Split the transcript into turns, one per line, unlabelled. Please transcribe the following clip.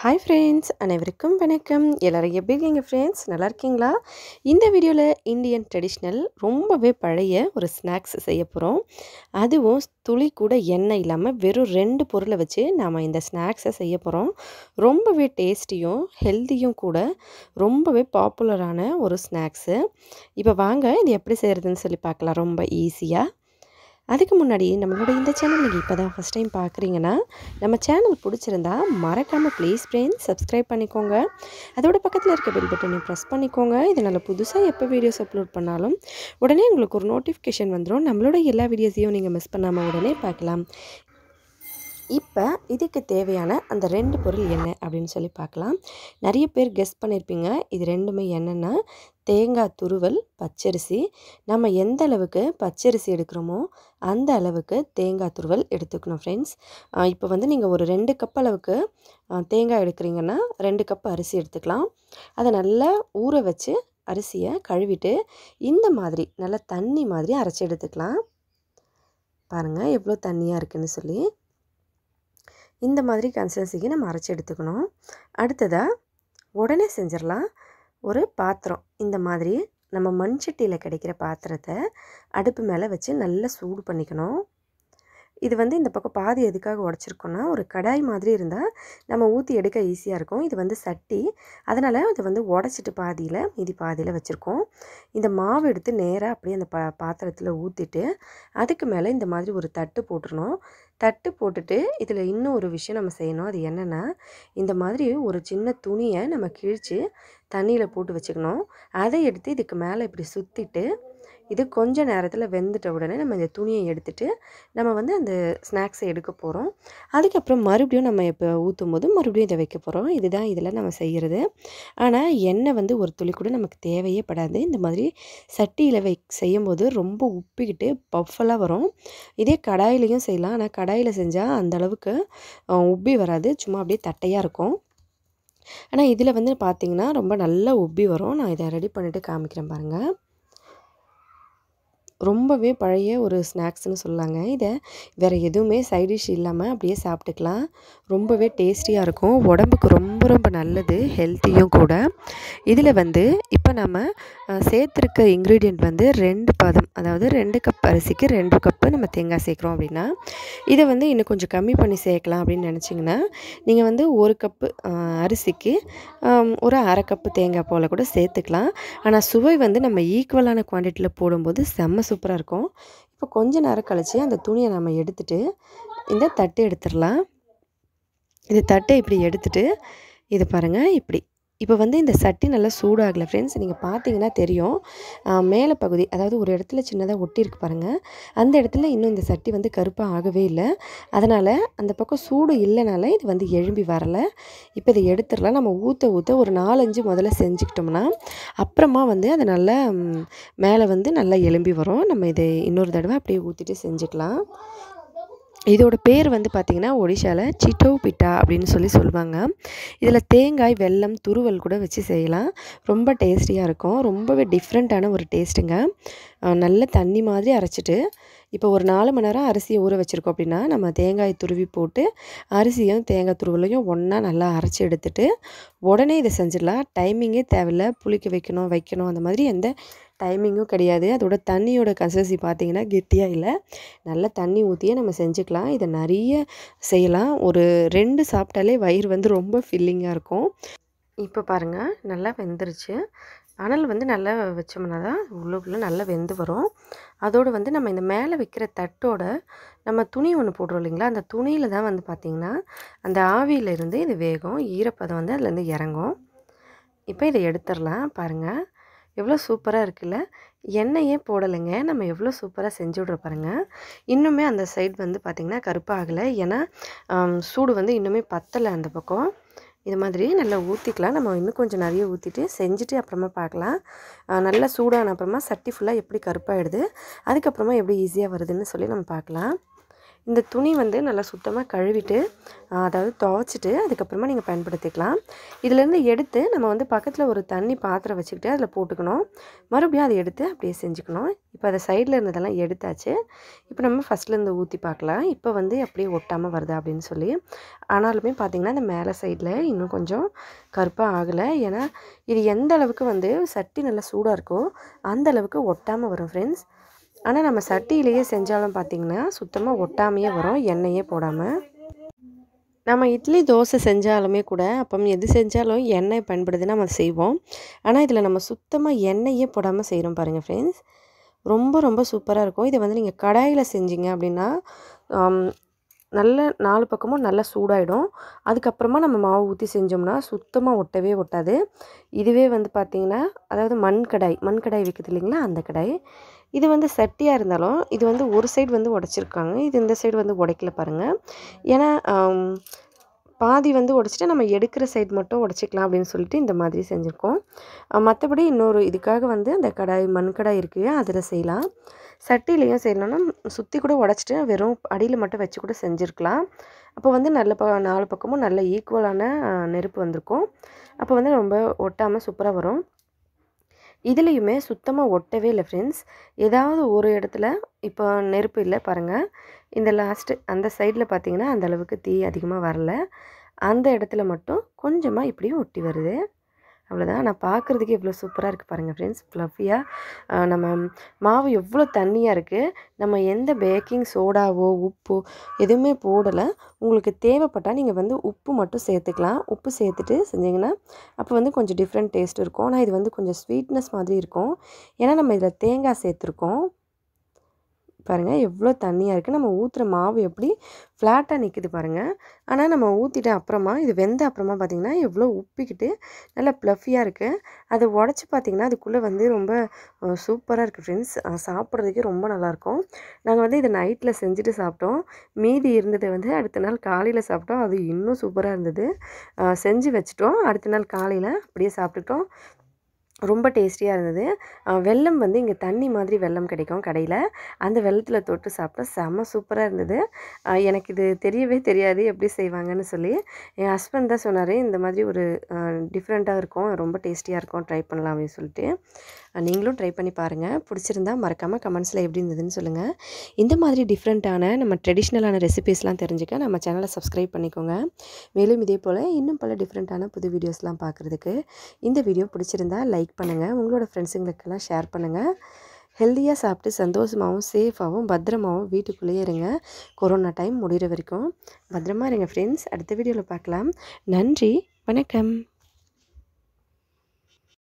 hi friends அனைவருக்கும் வணக்கம் எல்லோரும் எப்படி இருக்கீங்க ஃப்ரெண்ட்ஸ் நல்லா இருக்கீங்களா இந்த வீடியோவில் இந்தியன் ட்ரெடிஷ்னல் ரொம்பவே பழைய ஒரு ஸ்நாக்ஸ் செய்ய போகிறோம் அதுவும் துளி கூட எண்ணெய் இல்லாமல் வெறும் ரெண்டு பொருளை வச்சு நாம் இந்த ஸ்நாக்ஸை செய்ய போகிறோம் ரொம்பவே டேஸ்டியும் ஹெல்த்தியும் கூட ரொம்பவே பாப்புலரான ஒரு ஸ்நாக்ஸு இப்போ வாங்க இது எப்படி செய்கிறதுன்னு சொல்லி பார்க்கலாம் ரொம்ப ஈஸியாக அதுக்கு முன்னாடி நம்மளோட இந்த சேனல் நீங்கள் இப்போ தான் ஃபஸ்ட் டைம் பார்க்குறீங்கன்னா நம்ம சேனல் பிடிச்சிருந்தா மறக்காமல் ப்ளீஸ் ஃப்ரெண்ட்ஸ் சப்ஸ்கிரைப் பண்ணிக்கோங்க அதோட பக்கத்தில் இருக்க பெல் பட்டனை ப்ரெஸ் பண்ணிக்கோங்க இதனால் புதுசாக எப்போ வீடியோஸ் அப்லோட் பண்ணாலும் உடனே உங்களுக்கு ஒரு நோட்டிஃபிகேஷன் வந்துடும் நம்மளோட எல்லா வீடியோஸையும் நீங்கள் மிஸ் பண்ணாமல் உடனே பார்க்கலாம் இப்போ இதுக்கு தேவையான அந்த ரெண்டு பொருள் என்ன அப்படின்னு சொல்லி பார்க்கலாம் நிறைய பேர் கெஸ் பண்ணியிருப்பீங்க இது ரெண்டுமே என்னென்னா தேங்காய் துருவல் பச்சரிசி நம்ம எந்த அளவுக்கு பச்சரிசி எடுக்கிறோமோ அந்த அளவுக்கு தேங்காய் துருவல் எடுத்துக்கணும் ஃப்ரெண்ட்ஸ் இப்போ வந்து நீங்கள் ஒரு ரெண்டு கப் அளவுக்கு தேங்காய் எடுக்கிறீங்கன்னா ரெண்டு கப் அரிசி எடுத்துக்கலாம் அதை நல்லா ஊற வச்சு அரிசியை கழுவிட்டு இந்த மாதிரி நல்லா தண்ணி மாதிரி அரைச்சி எடுத்துக்கலாம் பாருங்கள் எவ்வளோ தண்ணியாக இருக்குதுன்னு சொல்லி இந்த மாதிரி கன்சிஸ்டன்சிக்கு நம்ம அரைச்சி எடுத்துக்கணும் அடுத்ததாக உடனே செஞ்சிடலாம் ஒரு பாத்திரம் இந்த மாதிரி நம்ம மண்சட்டியில் கிடைக்கிற பாத்திரத்தை அடுப்பு மேலே வச்சு நல்லா சூடு பண்ணிக்கணும் இது வந்து இந்த பக்கம் பாதி எதுக்காக உடச்சிருக்கோம்னா ஒரு கடாய் மாதிரி இருந்தால் நம்ம ஊற்றி எடுக்க ஈஸியாக இருக்கும் இது வந்து சட்டி அதனால் இதை வந்து உடச்சிட்டு பாதியில் மீதி பாதியில் வச்சுருக்கோம் இந்த மாவு எடுத்து நேராக அப்படியே அந்த பா பாத்திரத்தில் ஊற்றிட்டு அதுக்கு மேலே இந்த மாதிரி ஒரு தட்டு போட்டுருணும் தட்டு போட்டுட்டு இதில் இன்னும் ஒரு விஷயம் நம்ம செய்யணும் அது என்னென்னா இந்த மாதிரி ஒரு சின்ன துணியை நம்ம கிழித்து தண்ணியில் போட்டு வச்சுக்கணும் அதை எடுத்து இதுக்கு மேலே இப்படி சுற்றிட்டு இது கொஞ்சம் நேரத்தில் வெந்துட்ட உடனே நம்ம இந்த துணியை எடுத்துகிட்டு நம்ம வந்து அந்த ஸ்நாக்ஸை எடுக்க போகிறோம் அதுக்கப்புறம் மறுபடியும் நம்ம இப்போ ஊற்றும் போது மறுபடியும் இதை வைக்க போகிறோம் இதுதான் இதில் நம்ம செய்கிறது ஆனால் எண்ணெய் வந்து ஒரு துளி கூட நமக்கு தேவையே படாது இந்த மாதிரி சட்டியில் வை செய்யும்போது ரொம்ப உப்பிக்கிட்டு பஃபெல்லாம் வரும் இதே கடாயிலையும் செய்யலாம் ஆனால் கடாயில் செஞ்சால் அந்தளவுக்கு உப்பி வராது சும்மா அப்படியே தட்டையாக இருக்கும் ஆனால் இதில் வந்து பார்த்திங்கன்னா ரொம்ப நல்லா உப்பி வரும் நான் இதை ரெடி பண்ணிவிட்டு காமிக்கிறேன் பாருங்கள் ரொம்பவே பழைய ஒரு ஸ்நாக்ஸ்னு சொல்லாங்க இதை வேறு எதுவுமே சைட் டிஷ் இல்லாமல் அப்படியே சாப்பிட்டுக்கலாம் ரொம்பவே டேஸ்டியாக இருக்கும் உடம்புக்கு ரொம்ப ரொம்ப நல்லது ஹெல்த்தியும் கூட இதில் வந்து இப்போ நம்ம சேர்த்துருக்க இன்க்ரீடியண்ட் வந்து ரெண்டு பதம் அதாவது ரெண்டு கப் அரிசிக்கு ரெண்டு கப்பு நம்ம தேங்காய் சேர்க்குறோம் அப்படின்னா இதை வந்து இன்னும் கொஞ்சம் கம்மி பண்ணி சேர்க்கலாம் அப்படின்னு நினச்சிங்கன்னா நீங்கள் வந்து ஒரு கப்பு அரிசிக்கு ஒரு அரை கப்பு தேங்காய் போல் கூட சேர்த்துக்கலாம் ஆனால் சுவை வந்து நம்ம ஈக்குவலான குவான்டிட்டியில் போடும்போது செம்ம சூப்பராக இருக்கும் இப்போ கொஞ்சம் நேரம் கழித்து அந்த துணியை நம்ம எடுத்துட்டு இந்த தட்டு எடுத்துடலாம் இந்த தட்டை இப்படி எடுத்துட்டு இது பாருங்கள் இப்படி இப்போ வந்து இந்த சட்டி நல்லா சூடாகலை ஃப்ரெண்ட்ஸ் நீங்கள் பார்த்தீங்கன்னா தெரியும் மேலே பகுதி அதாவது ஒரு இடத்துல சின்னதாக ஒட்டியிருக்கு பாருங்கள் அந்த இடத்துல இன்னும் இந்த சட்டி வந்து கருப்பாக ஆகவே இல்லை அதனால் அந்த பக்கம் சூடு இல்லைனால இது வந்து எழும்பி வரலை இப்போ இதை எடுத்துடலாம் நம்ம ஊற்ற ஊற்ற ஒரு நாலஞ்சு முதல்ல செஞ்சுக்கிட்டோம்னா அப்புறமா வந்து அது நல்லா மேலே வந்து நல்லா எலும்பி வரும் நம்ம இதை இன்னொரு தடவை அப்படியே ஊற்றிட்டு செஞ்சுக்கலாம் இதோட பேர் வந்து பார்த்திங்கன்னா ஒடிஷாவில் சிட்டோ பிட்டா அப்படின்னு சொல்லி சொல்லுவாங்க இதில் தேங்காய் வெல்லம் துருவல் கூட வச்சு செய்யலாம் ரொம்ப டேஸ்டியாக இருக்கும் ரொம்பவே டிஃப்ரெண்ட்டான ஒரு டேஸ்ட்டுங்க நல்ல தண்ணி மாதிரி அரைச்சிட்டு இப்போ ஒரு நாலு மணி நேரம் அரிசியை ஊற வச்சுருக்கோம் அப்படின்னா நம்ம தேங்காய் துருவி போட்டு அரிசியும் தேங்காய் துருவலையும் ஒன்றா நல்லா அரைச்சி எடுத்துட்டு உடனே இதை செஞ்சிடலாம் டைமிங்கே தேவையில்லை புளிக்க வைக்கணும் வைக்கணும் அந்த மாதிரி எந்த டைமிங்கும் கிடையாது அதோட தண்ணியோட கன்சிஸ்டன்சி பார்த்திங்கன்னா கெட்டியாக இல்லை நல்லா தண்ணி ஊற்றியே நம்ம செஞ்சுக்கலாம் இதை நிறைய செய்யலாம் ஒரு ரெண்டு சாப்பிட்டாலே வயிறு வந்து ரொம்ப ஃபில்லிங்காக இருக்கும் இப்போ பாருங்கள் நல்லா வெந்துருச்சு அனல் வந்து நல்லா வச்சோம்னா தான் உள்ளுக்குள்ளே நல்லா வெந்து வரும் அதோடு வந்து நம்ம இந்த மேலே வைக்கிற தட்டோட நம்ம துணி ஒன்று போடுறோம் இல்லைங்களா அந்த துணியில் தான் வந்து பார்த்திங்கன்னா அந்த இருந்து இது வேகும் ஈரப்பதம் வந்து அதுலேருந்து இறங்கும் இப்போ இதை எடுத்துடலாம் பாருங்கள் எவ்வளோ சூப்பராக இருக்குல்ல எண்ணெயே போடலைங்க நம்ம எவ்வளோ சூப்பராக செஞ்சு விட்ற பாருங்கள் இன்னுமே அந்த சைடு வந்து பார்த்திங்கன்னா கருப்பாகலை ஏன்னா சூடு வந்து இன்னுமே பத்தலை அந்த பக்கம் இது மாதிரி நல்லா ஊற்றிக்கலாம் நம்ம இன்னும் கொஞ்சம் நிறைய ஊற்றிட்டு செஞ்சுட்டு அப்புறமா பார்க்கலாம் நல்லா சூடான அப்புறமா சட்டி ஃபுல்லாக எப்படி கருப்பாகிடுது அதுக்கப்புறமா எப்படி ஈஸியாக வருதுன்னு சொல்லி நம்ம பார்க்கலாம் இந்த துணி வந்து நல்லா சுத்தமாக கழுவிட்டு அதாவது துவைச்சிட்டு அதுக்கப்புறமா நீங்கள் பயன்படுத்திக்கலாம் இதிலேருந்து எடுத்து நம்ம வந்து பக்கத்தில் ஒரு தண்ணி பாத்திரம் வச்சுக்கிட்டு அதில் போட்டுக்கணும் மறுபடியும் அதை எடுத்து அப்படியே செஞ்சுக்கணும் இப்போ அதை சைடில் இருந்ததெல்லாம் எடுத்தாச்சு இப்போ நம்ம ஃபஸ்ட்லேருந்து ஊற்றி பார்க்கலாம் இப்போ வந்து அப்படியே ஒட்டாமல் வருது அப்படின்னு சொல்லி ஆனாலுமே பார்த்திங்கன்னா இந்த மேலே சைடில் இன்னும் கொஞ்சம் கருப்பாக ஆகலை ஏன்னா இது எந்த அளவுக்கு வந்து சட்டி நல்லா சூடாக இருக்கோ அந்த அளவுக்கு ஒட்டாமல் வரும் ஃப்ரெண்ட்ஸ் ஆனால் நம்ம சட்டியிலேயே செஞ்சாலும் பார்த்திங்கன்னா சுத்தமாக ஒட்டாமையே வரும் எண்ணெயே போடாமல் நம்ம இட்லி தோசை செஞ்சாலுமே கூட அப்போ எது செஞ்சாலும் எண்ணெய் பயன்படுதுன்னா நம்ம செய்வோம் ஆனால் இதில் நம்ம சுத்தமாக எண்ணெயே போடாமல் செய்கிறோம் பாருங்கள் ஃப்ரெண்ட்ஸ் ரொம்ப ரொம்ப சூப்பராக இருக்கும் இதை வந்து நீங்கள் கடாயில் செஞ்சீங்க அப்படின்னா நல்ல நாலு பக்கமும் நல்லா சூடாகிடும் அதுக்கப்புறமா நம்ம மாவு ஊற்றி செஞ்சோம்னா சுத்தமாக ஒட்டவே ஒட்டாது இதுவே வந்து பார்த்திங்கன்னா அதாவது மண் கடாய் மண் கடாய் இல்லைங்களா அந்த கடாய் இது வந்து சட்டியாக இருந்தாலும் இது வந்து ஒரு சைடு வந்து உடச்சிருக்காங்க இது இந்த சைடு வந்து உடைக்கல பாருங்கள் ஏன்னா பாதி வந்து உடச்சிட்டு நம்ம எடுக்கிற சைடு மட்டும் உடச்சிக்கலாம் அப்படின்னு சொல்லிட்டு இந்த மாதிரி செஞ்சுருக்கோம் மற்றபடி இன்னொரு இதுக்காக வந்து அந்த கடாய் மண்கடாய் கடாய் இருக்குது அதில் செய்யலாம் சட்டிலையும் செய்யணுன்னா சுற்றி கூட உடச்சிட்டு வெறும் அடியில் மட்டும் வச்சு கூட செஞ்சுருக்கலாம் அப்போ வந்து நல்ல ப நாலு பக்கமும் நல்ல ஈக்குவலான நெருப்பு வந்திருக்கும் அப்போ வந்து ரொம்ப ஒட்டாமல் சூப்பராக வரும் இதுலேயுமே சுத்தமாக ஒட்டவே இல்லை ஃப்ரெண்ட்ஸ் ஏதாவது ஒரு இடத்துல இப்போ நெருப்பு இல்லை பாருங்கள் இந்த லாஸ்ட்டு அந்த சைடில் பார்த்திங்கன்னா அந்தளவுக்கு தீ அதிகமாக வரல அந்த இடத்துல மட்டும் கொஞ்சமாக இப்படியும் ஒட்டி வருது அவ்வளோதான் நான் பார்க்குறதுக்கு எவ்வளோ சூப்பராக இருக்குது பாருங்கள் ஃப்ரெண்ட்ஸ் ஃப்ளஃபியாக நம்ம மாவு எவ்வளோ தண்ணியாக இருக்குது நம்ம எந்த பேக்கிங் சோடாவோ உப்போ எதுவுமே போடலை உங்களுக்கு தேவைப்பட்டால் நீங்கள் வந்து உப்பு மட்டும் சேர்த்துக்கலாம் உப்பு சேர்த்துட்டு செஞ்சிங்கன்னா அப்போ வந்து கொஞ்சம் டிஃப்ரெண்ட் டேஸ்ட் இருக்கும் ஆனால் இது வந்து கொஞ்சம் ஸ்வீட்னஸ் மாதிரி இருக்கும் ஏன்னா நம்ம இதில் தேங்காய் சேர்த்துருக்கோம் பாருங்கள் எவ்வளோ தண்ணியாக இருக்குது நம்ம ஊற்றுற மாவு எப்படி ஃப்ளாட்டாக நிற்கிது பாருங்கள் ஆனால் நம்ம ஊற்றிட்டு அப்புறமா இது வெந்த அப்புறமா பார்த்திங்கன்னா எவ்வளோ உப்பிக்கிட்டு நல்லா ப்ளஃபியாக இருக்குது அதை உடச்சி பார்த்திங்கன்னா அதுக்குள்ளே வந்து ரொம்ப சூப்பராக இருக்குது ஃப்ரெண்ட்ஸ் சாப்பிட்றதுக்கே ரொம்ப நல்லாயிருக்கும் நாங்கள் வந்து இதை நைட்டில் செஞ்சுட்டு சாப்பிட்டோம் மீதி இருந்ததை வந்து அடுத்த நாள் காலையில் சாப்பிட்டோம் அது இன்னும் சூப்பராக இருந்தது செஞ்சு வச்சுட்டோம் அடுத்த நாள் காலையில் அப்படியே சாப்பிட்டுட்டோம் ரொம்ப டேஸ்டியாக இருந்தது வெள்ளம் வந்து இங்கே தண்ணி மாதிரி வெள்ளம் கிடைக்கும் கடையில் அந்த வெள்ளத்தில் தொட்டு சாப்பிட்டா செம்ம சூப்பராக இருந்தது எனக்கு இது தெரியவே தெரியாது எப்படி செய்வாங்கன்னு சொல்லி என் ஹஸ்பண்ட் தான் சொன்னார் இந்த மாதிரி ஒரு டிஃப்ரெண்ட்டாக இருக்கும் ரொம்ப டேஸ்டியாக இருக்கும் ட்ரை பண்ணலாம் அப்படின்னு சொல்லிட்டு நீங்களும் ட்ரை பண்ணி பாருங்கள் பிடிச்சிருந்தா மறக்காமல் கமெண்ட்ஸில் எப்படி இருந்ததுன்னு சொல்லுங்கள் இந்த மாதிரி டிஃப்ரெண்ட்டான நம்ம ட்ரெடிஷ்னலான ரெசிபீஸ்லாம் தெரிஞ்சுக்க நம்ம சேனலை சப்ஸ்கிரைப் பண்ணிக்கோங்க மேலும் இதே போல் இன்னும் பல டிஃப்ரெண்ட்டான புது வீடியோஸ்லாம் பார்க்குறதுக்கு இந்த வீடியோ பிடிச்சிருந்தா லைக் லைக் பண்ணுங்கள் உங்களோட ஃப்ரெண்ட்ஸுங்களுக்கெல்லாம் ஷேர் பண்ணுங்கள் ஹெல்த்தியாக சாப்பிட்டு சந்தோஷமாகவும் சேஃபாகவும் பத்திரமாகவும் வீட்டுக்குள்ளேயே இருங்க கொரோனா டைம் முடிகிற வரைக்கும் பத்திரமா இருங்க ஃப்ரெண்ட்ஸ் அடுத்த வீடியோவில் பார்க்கலாம் நன்றி வணக்கம்